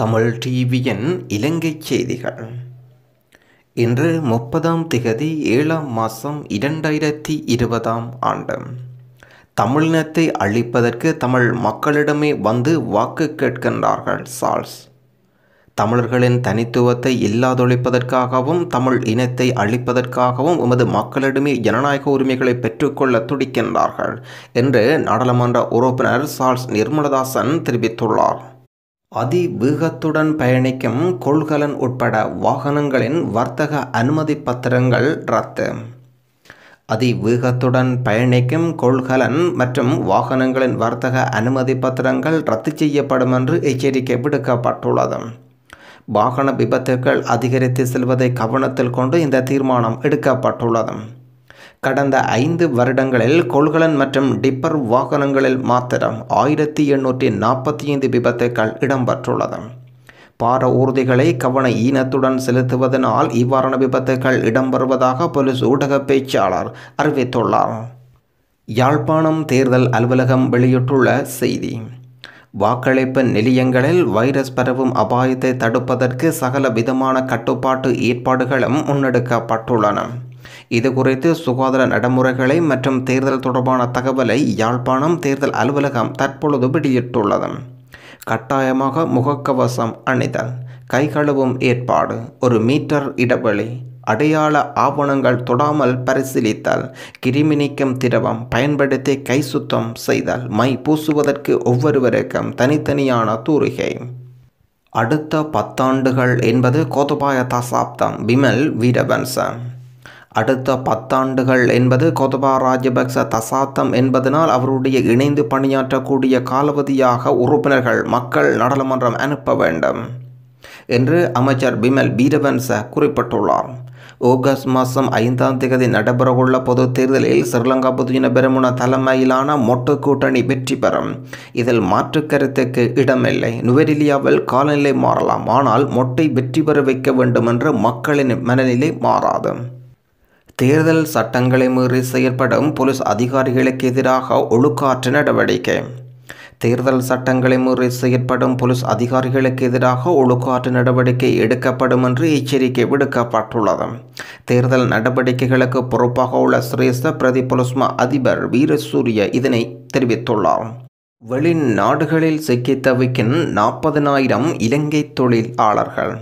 தமிழ் டிவியின் இலங்கை செய்திகள் இன்று முப்பதாம் திகதி ஏழாம் மாதம் இரண்டாயிரத்தி இருபதாம் ஆண்டு தமிழினத்தை அழிப்பதற்கு தமிழ் மக்களிடமே வந்து வாக்கு கேட்கின்றார்கள் சார்ஸ் தமிழர்களின் தனித்துவத்தை இல்லாதொழிப்பதற்காகவும் தமிழ் இனத்தை அழிப்பதற்காகவும் எமது மக்களிடமே ஜனநாயக உரிமைகளை பெற்றுக்கொள்ள துடிக்கின்றார்கள் என்று நாடாளுமன்ற உறுப்பினர் சார்ஸ் நிர்மலதாசன் தெரிவித்துள்ளார் அதி வேகத்துடன் பயணிக்கும் கொள்கலன் உட்பட வாகனங்களின் வர்த்தக அனுமதி பத்திரங்கள் ரத்து அதி வேகத்துடன் பயணிக்கும் கொள்கலன் மற்றும் வாகனங்களின் வர்த்தக அனுமதி பத்திரங்கள் ரத்து செய்யப்படும் என்று எச்சரிக்கை விடுக்கப்பட்டுள்ளது வாகன விபத்துக்கள் அதிகரித்து செல்வதை கவனத்தில் கொண்டு இந்த தீர்மானம் எடுக்கப்பட்டுள்ளது கடந்த ஐந்து வருடங்களில் கொள்கலன் மற்றும் டிப்பர் வாகனங்களில் மாத்திரம் ஆயிரத்தி எண்ணூற்றி நாற்பத்தி ஐந்து விபத்துக்கள் இடம்பெற்றுள்ளது பார ஊர்திகளை கவன ஈனத்துடன் செலுத்துவதனால் இவ்வாறான விபத்துகள் இடம்பெறுவதாக போலீஸ் ஊடக பேச்சாளர் அறிவித்துள்ளார் யாழ்ப்பாணம் தேர்தல் அலுவலகம் வெளியிட்டுள்ள செய்தி வாக்களிப்பு நிலையங்களில் வைரஸ் பரவும் அபாயத்தை தடுப்பதற்கு சகல விதமான கட்டுப்பாட்டு ஏற்பாடுகளும் முன்னெடுக்கப்பட்டுள்ளன இது குறித்து சுகாதார நடைமுறைகளை மற்றும் தேர்தல் தொடர்பான தகவலை யாழ்ப்பாணம் தேர்தல் அலுவலகம் தற்பொழுது வெளியிட்டுள்ளது கட்டாயமாக முகக்கவசம் அணிதல் கை கழுவும் ஏற்பாடு ஒரு மீட்டர் இடைவெளி அடையாள ஆவணங்கள் தொடாமல் பரிசீலித்தல் கிருமி நீக்கம் திரவம் பயன்படுத்தி கை சுத்தம் செய்தல் மை பூசுவதற்கு ஒவ்வொருவருக்கும் தனித்தனியான தூரிகை அடுத்த பத்தாண்டுகள் என்பது கோதபாய தசாப்தம் விமல் வீரவன்சம் அடுத்த பத்தாண்டுகள் என்பது கோதபா ராஜபக்ச தசாத்தம் என்பதனால் அவருடைய இணைந்து பணியாற்றக்கூடிய காலவதியாக உறுப்பினர்கள் மக்கள் நாடாளுமன்றம் அனுப்ப வேண்டும் என்று அமைச்சர் பிமல் பீரவன்ச குறிப்பிட்டுள்ளார் ஆகஸ்ட் மாதம் ஐந்தாம் தேதி நடைபெறவுள்ள பொது தேர்தலில் ஸ்ரீலங்கா பொதுஜன பெருமுன தலைமையிலான மொட்டு கூட்டணி வெற்றி பெறும் இதில் மாற்று கருத்துக்கு இடமில்லை நுவரிலியாவில் காலநிலை மாறலாம் ஆனால் மொட்டை வெற்றி பெற வைக்க வேண்டும் என்று மக்களின் மனநிலை மாறாது தேர்தல் சட்டங்களை மீறி செயல்படும் போலீஸ் அதிகாரிகளுக்கு எதிராக ஒழுக்காற்று நடவடிக்கை தேர்தல் சட்டங்களை மீறி செயற்படும் போலீஸ் அதிகாரிகளுக்கு எதிராக ஒழுக்காற்று நடவடிக்கை எடுக்கப்படும் என்று எச்சரிக்கை விடுக்கப்பட்டுள்ளது தேர்தல் நடவடிக்கைகளுக்கு பொறுப்பாக உள்ள சிரேஸ்த பிரதி பொலிஸ்மா அதிபர் வீரசூரிய இதனை தெரிவித்துள்ளார் வெளிநாடுகளில் சிக்கி தவிக்கும் நாற்பதனாயிரம் இலங்கை தொழிலாளர்கள்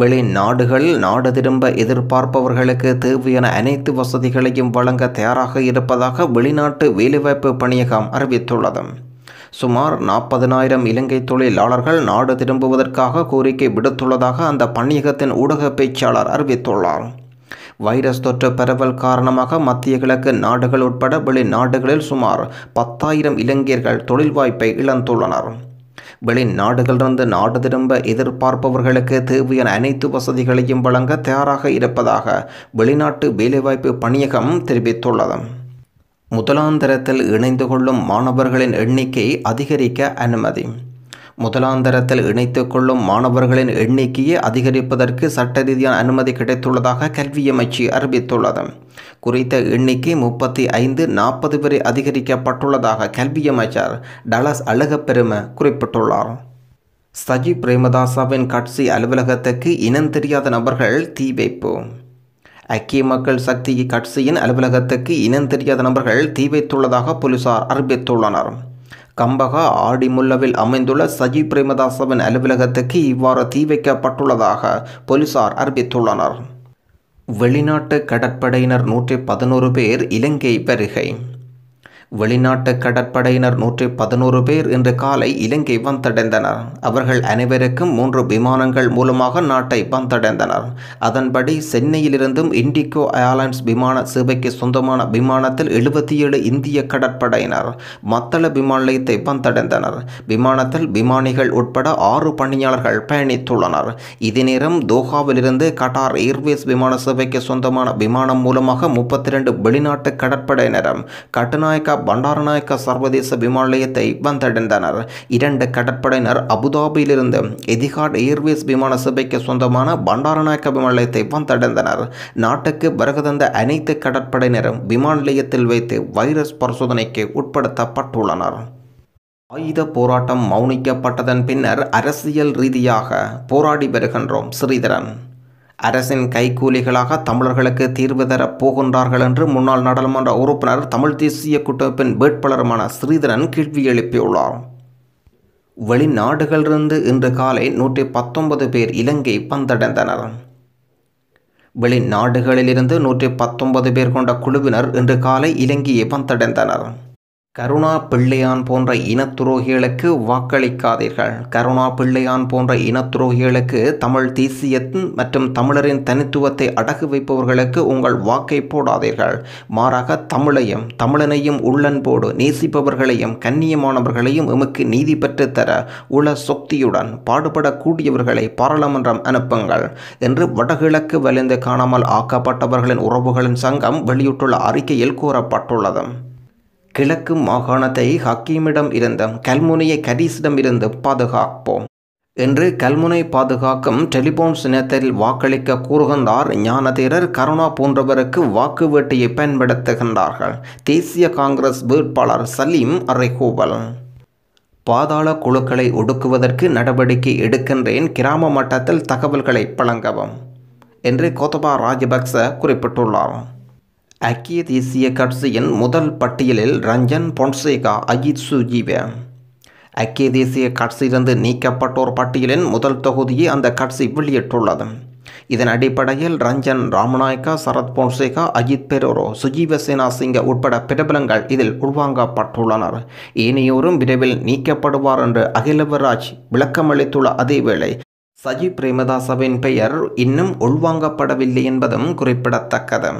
வெளிநாடுகள் நாடு திரும்ப எதிர்பார்ப்பவர்களுக்கு தேவையான அனைத்து வசதிகளையும் வழங்க தயாராக இருப்பதாக வெளிநாட்டு வேலைவாய்ப்பு பணியகம் அறிவித்துள்ளது சுமார் நாற்பதனாயிரம் இலங்கை தொழிலாளர்கள் நாடு திரும்புவதற்காக கோரிக்கை விடுத்துள்ளதாக அந்த பணியகத்தின் ஊடக பேச்சாளர் அறிவித்துள்ளார் வைரஸ் தொற்று பரவல் காரணமாக மத்திய கிழக்கு நாடுகள் உட்பட வெளிநாடுகளில் சுமார் பத்தாயிரம் இலங்கையர்கள் தொழில் வாய்ப்பை இழந்துள்ளனர் வெளிநாடுகளிலிருந்து நாடு திரும்ப எதிர்பார்ப்பவர்களுக்கு தேவையான அனைத்து வசதிகளையும் வழங்க தயாராக இருப்பதாக வெளிநாட்டு வேலைவாய்ப்பு பணியகம் தெரிவித்துள்ளது முதலாந்திரத்தில் இணைந்து கொள்ளும் மாணவர்களின் எண்ணிக்கை அதிகரிக்க அனுமதி முதலாந்தரத்தில் இணைத்து கொள்ளும் மாணவர்களின் எண்ணிக்கையை அதிகரிப்பதற்கு சட்ட ரீதியான அனுமதி கிடைத்துள்ளதாக கல்வி அமைச்சு அறிவித்துள்ளது குறித்த எண்ணிக்கை முப்பத்தி ஐந்து நாற்பது வரை அதிகரிக்கப்பட்டுள்ளதாக கல்வி அமைச்சர் டலஸ் அழகப்பெரும குறிப்பிட்டுள்ளார் சஜி பிரேமதாசாவின் கட்சி அலுவலகத்துக்கு இனம் தெரியாத நபர்கள் தீ வைப்பு ஐக்கிய மக்கள் சக்தி கட்சியின் அலுவலகத்துக்கு இனம் தெரியாத நபர்கள் தீ வைத்துள்ளதாக போலீசார் அறிவித்துள்ளனர் கம்பகா ஆடிமுல்லவில் அமைந்துள்ள சஜி பிரேமதாசவின் அலுவலகத்துக்கு இவ்வாறு தீ வைக்கப்பட்டுள்ளதாக போலீசார் அறிவித்துள்ளனர் வெளிநாட்டு கடற்படையினர் நூற்றி பதினோரு பேர் இலங்கை வருகை வெளிநாட்டு கடற்படையினர் நூற்றி பதினோரு பேர் இன்று காலை இலங்கை வந்தடைந்தனர் அவர்கள் அனைவருக்கும் மூன்று விமானங்கள் மூலமாக நாட்டை வந்தடைந்தனர் அதன்படி சென்னையிலிருந்தும் இண்டிகோ ஏர்லைன்ஸ் விமான சேவைக்கு சொந்தமான விமானத்தில் எழுபத்தி ஏழு இந்திய கடற்படையினர் மத்தள விமான நிலையத்தை வந்தடைந்தனர் விமானத்தில் விமானிகள் உட்பட ஆறு பணியாளர்கள் பயணித்துள்ளனர் இதே நேரம் தோஹாவிலிருந்து கட்டார் ஏர்வேஸ் விமான சேவைக்கு சொந்தமான விமானம் மூலமாக முப்பத்தி இரண்டு வெளிநாட்டு கடற்படையினரும் கட்டுநாயக்கா பண்டாரநாயக்க சர்வதேச விமான நிலையத்தை வந்தடைந்தனர் இரண்டு கடற்படையினர் அபுதாபியிலிருந்து எதிகாட் ஏர்வேஸ் விமான சபைக்கு சொந்தமான பண்டாரநாயக்க விமான நிலையத்தை வந்தடைந்தனர் நாட்டுக்கு வருகை தந்த அனைத்து கடற்படையினரும் விமான நிலையத்தில் வைத்து வைரஸ் பரிசோதனைக்கு உட்படுத்தப்பட்டுள்ளனர் ஆயுத போராட்டம் மௌனிக்கப்பட்டதன் பின்னர் அரசியல் ரீதியாக போராடி வருகின்றோம் ஸ்ரீதரன் அரசின் கைகூலிகளாக தமிழர்களுக்கு தீர்வு தரப் போகின்றார்கள் என்று முன்னாள் நாடாளுமன்ற உறுப்பினர் தமிழ் தேசிய கூட்டமைப்பின் வேட்பாளருமான ஸ்ரீதரன் கேள்வி எழுப்பியுள்ளார் வெளிநாடுகளிலிருந்து இன்று காலை நூற்றி பத்தொன்பது பேர் இலங்கை வந்தடைந்தனர் வெளிநாடுகளிலிருந்து நூற்றி பத்தொன்பது பேர் கொண்ட குழுவினர் இன்று காலை இலங்கையை வந்தடைந்தனர் கருணா பிள்ளையான் போன்ற இனத்துரோகிகளுக்கு வாக்களிக்காதீர்கள் கருணா பிள்ளையான் போன்ற இனத்துரோகிகளுக்கு தமிழ் தேசியத்தின் மற்றும் தமிழரின் தனித்துவத்தை அடகு வைப்பவர்களுக்கு உங்கள் வாக்கை போடாதீர்கள் மாறாக தமிழையும் தமிழனையும் உள்ளன்போடு நேசிப்பவர்களையும் கண்ணியமானவர்களையும் எமக்கு நீதி பெற்றுத்தர உள சொக்தியுடன் பாடுபடக்கூடியவர்களை பாராளுமன்றம் அனுப்புங்கள் என்று வடகிழக்கு வலிந்து காணாமல் ஆக்கப்பட்டவர்களின் உறவுகளின் சங்கம் வெளியிட்டுள்ள அறிக்கையில் கூறப்பட்டுள்ளது கிழக்கு மாகாணத்தை ஹக்கீமிடம் இருந்தும் கல்முனையை கரீஸிடம் இருந்து பாதுகாப்போம் என்று கல்முனை பாதுகாக்கும் டெலிபோன் சின்னத்தில் வாக்களிக்க கூறுகின்றார் ஞானதீரர் கருணா போன்றவருக்கு வாக்கு வேட்டையை பயன்படுத்துகின்றார்கள் தேசிய காங்கிரஸ் வேட்பாளர் சலீம் அரைகூவல் பாதாள குழுக்களை ஒடுக்குவதற்கு நடவடிக்கை எடுக்கின்றேன் கிராம மட்டத்தில் தகவல்களை வழங்கவும் என்று கோத்தபா ராஜபக்ச குறிப்பிட்டுள்ளார் ஐக்கிய தேசிய கட்சியின் முதல் பட்டியலில் ரஞ்சன் பொன்சேகா அஜித் சுஜீவ ஐக்கிய தேசிய கட்சியிலிருந்து நீக்கப்பட்டோர் பட்டியலின் முதல் தொகுதியை அந்த கட்சி வெளியிட்டுள்ளது இதன் அடிப்படையில் ரஞ்சன் ராமநாயக்கா சரத் பொன்சேகா அஜித் பெரோரோ சுஜீவ சிங்க உட்பட பிரபலங்கள் இதில் உள்வாங்கப்பட்டுள்ளனர் ஏனையோரும் விரைவில் நீக்கப்படுவார் என்று அகிலவராஜ் விளக்கமளித்துள்ள அதேவேளை சஜி பிரேமதாசவின் பெயர் இன்னும் உள்வாங்கப்படவில்லை என்பதும் குறிப்பிடத்தக்கது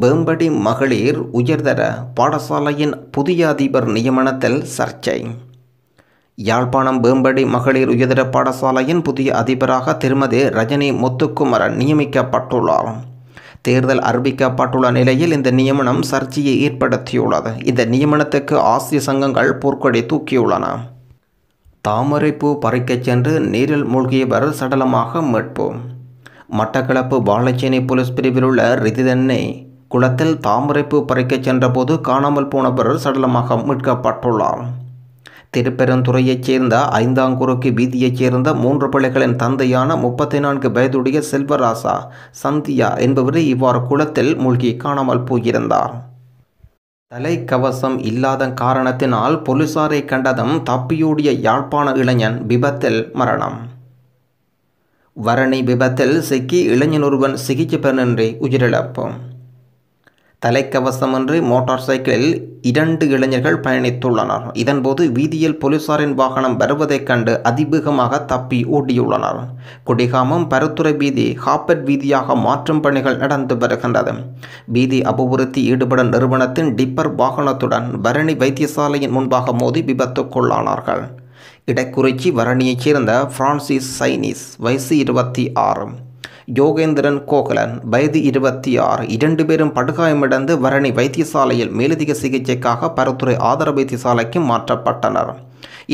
பேம்படி மகளிர் உயர்தர பாடசாலையின் புதிய அதிபர் நியமனத்தில் சர்ச்சை யாழ்ப்பாணம் பேம்படி மகளிர் உயர்தர பாடசாலையின் புதிய அதிபராக திருமதி ரஜினி முத்துக்குமரன் நியமிக்கப்பட்டுள்ளார் தேர்தல் அறிவிக்கப்பட்டுள்ள நிலையில் இந்த நியமனம் சர்ச்சையை ஏற்படுத்தியுள்ளது இந்த நியமனத்துக்கு ஆசிய சங்கங்கள் போர்க்கொடி தூக்கியுள்ளன தாமரைப்பூ பறிக்கச் சென்று நீரில் மூழ்கியவர் சடலமாக மீட்போம் மட்டக்களப்பு பாலச்சேனை போலீஸ் பிரிவில் உள்ள ரிதிதன்னை குளத்தில் தாமரைப்பு பறிக்கச் சென்றபோது காணாமல் போனவர் சடலமாக மீட்கப்பட்டுள்ளார் திருப்பெருந்துறையைச் சேர்ந்த ஐந்தாங்குறுக்கு வீதியைச் சேர்ந்த மூன்று பிள்ளைகளின் தந்தையான முப்பத்தி நான்கு வயதுடைய செல்வராசா சந்தியா என்பவர் இவ்வாறு குளத்தில் மூழ்கி காணாமல் போயிருந்தார் தலைக்கவசம் இல்லாத காரணத்தினால் போலீசாரை கண்டதும் தப்பியோடிய யாழ்ப்பாண இளைஞன் விபத்தில் மரணம் வரணி விபத்தில் சிக்கி இளைஞன் ஒருவன் சிகிச்சை பெறனின்றி உயிரிழப்பும் தலைக்கவசமின்றி மோட்டார் சைக்கிளில் இரண்டு இளைஞர்கள் பயணித்துள்ளனர் இதன்போது வீதியில் போலீசாரின் வாகனம் வருவதைக் கண்டு அதிவேகமாக தப்பி ஓடியுள்ளனர் குடிகாமம் பருத்துறை வீதி ஹாப்பட் வீதியாக மாற்றும் பணிகள் நடந்து வருகின்றது வீதி அபிவிருத்தி ஈடுபடும் நிறுவனத்தின் டிப்பர் வாகனத்துடன் பரணி வைத்தியசாலையின் முன்பாக மோதி விபத்துக்குள்ளானார்கள் இடைக்குறிச்சி வரணியைச் சேர்ந்த பிரான்சிஸ் சைனீஸ் வயசு இருபத்தி ஆறு யோகேந்திரன் கோகலன் வயது இருபத்தி ஆறு இரண்டு பேரும் படுகாயமடைந்து வரணி வைத்தியசாலையில் மேலதிக சிகிச்சைக்காக பரத்துறை ஆதார வைத்தியசாலைக்கு மாற்றப்பட்டனர்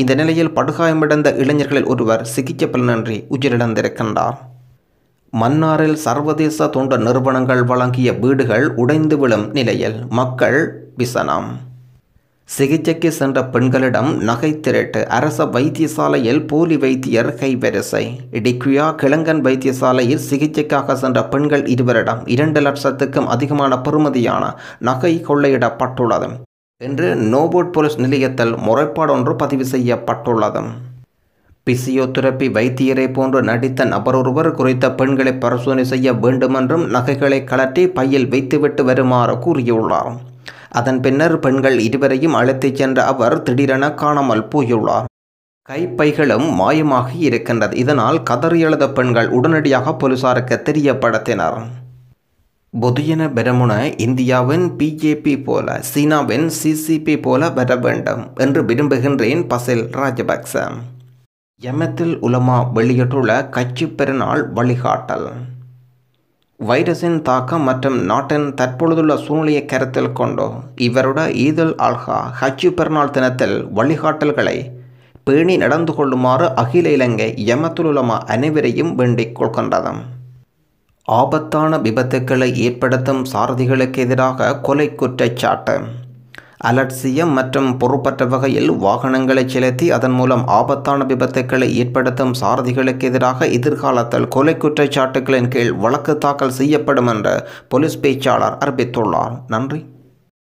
இந்த நிலையில் படுகாயமடைந்த இளைஞர்களில் ஒருவர் சிகிச்சை பலனின்றி உயிரிழந்திருக்கின்றார் மன்னாரில் சர்வதேச தொண்டு நிறுவனங்கள் வழங்கிய வீடுகள் உடைந்து விழும் நிலையில் மக்கள் விசனம் சிகிச்சைக்கு சென்ற பெண்களிடம் நகை திரட்டு அரச வைத்தியசாலையில் போலி வைத்தியர் கைவரிசை டிக்வியா கிழங்கன் வைத்தியசாலையில் சிகிச்சைக்காக சென்ற பெண்கள் இருவரிடம் இரண்டு லட்சத்துக்கும் அதிகமான பெறுமதியான நகை கொள்ளையிடப்பட்டுள்ளது என்று நோபோட் போலீஸ் நிலையத்தில் முறைப்பாடு ஒன்று பதிவு செய்யப்பட்டுள்ளது பிசியோதெரப்பி வைத்தியரை போன்று நடித்த நபரொருவர் குறித்த பெண்களை பரிசோதனை செய்ய வேண்டுமென்றும் நகைகளை கலட்டி பையில் வைத்துவிட்டு வருமாறு கூறியுள்ளார் அதன் பின்னர் பெண்கள் இருவரையும் அழைத்துச் சென்ற அவர் திடீரென காணாமல் போயுள்ளார் கைப்பைகளும் மாயமாகி இருக்கின்றது இதனால் கதறி எழுத பெண்கள் உடனடியாக போலீசாருக்கு தெரியப்படுத்தினர் பொதுயன பெருமுன இந்தியாவின் பிஜேபி போல சீனாவின் சிசிபி போல பெற வேண்டும் என்று விரும்புகின்றேன் பசில் ராஜபக்சம் எமத்தில் உலமா வெளியிட்டுள்ள கட்சி பெருநாள் வழிகாட்டல் வைரஸின் தாக்கம் மற்றும் நாட்டின் தற்பொழுதுள்ள சூழ்நிலையை கருத்தில் கொண்டோ இவரோட ஈதல் ஆல்ஹா ஹஜ் பெருநாள் தினத்தில் வழிகாட்டல்களை பேணி நடந்து கொள்ளுமாறு அகில இலங்கை யமத்துலுலமா அனைவரையும் வேண்டிக் கொள்கின்றது ஆபத்தான விபத்துக்களை ஏற்படுத்தும் சாரதிகளுக்கு எதிராக கொலை குற்றச்சாட்டு அலட்சியம் மற்றும் பொறுப்பற்ற வகையில் வாகனங்களை செலுத்தி அதன் மூலம் ஆபத்தான விபத்துக்களை ஏற்படுத்தும் சாரதிகளுக்கு எதிராக எதிர்காலத்தில் கொலை குற்றச்சாட்டுகளின் கீழ் வழக்கு தாக்கல் செய்யப்படும் என்று போலீஸ் பேச்சாளர் அறிவித்துள்ளார் நன்றி